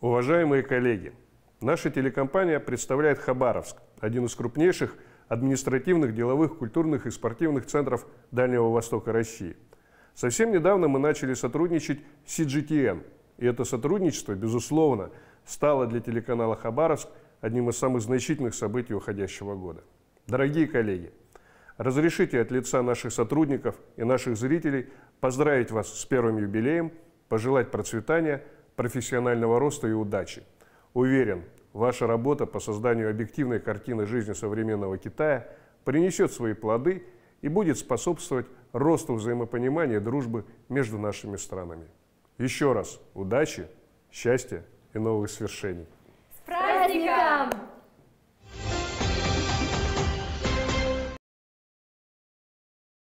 Уважаемые коллеги, наша телекомпания представляет Хабаровск, один из крупнейших административных, деловых, культурных и спортивных центров Дальнего Востока России. Совсем недавно мы начали сотрудничать с CGTN, и это сотрудничество, безусловно, стало для телеканала «Хабаровск» одним из самых значительных событий уходящего года. Дорогие коллеги, разрешите от лица наших сотрудников и наших зрителей поздравить вас с первым юбилеем, пожелать процветания – профессионального роста и удачи. Уверен, ваша работа по созданию объективной картины жизни современного Китая принесет свои плоды и будет способствовать росту взаимопонимания и дружбы между нашими странами. Еще раз удачи, счастья и новых свершений. С праздником!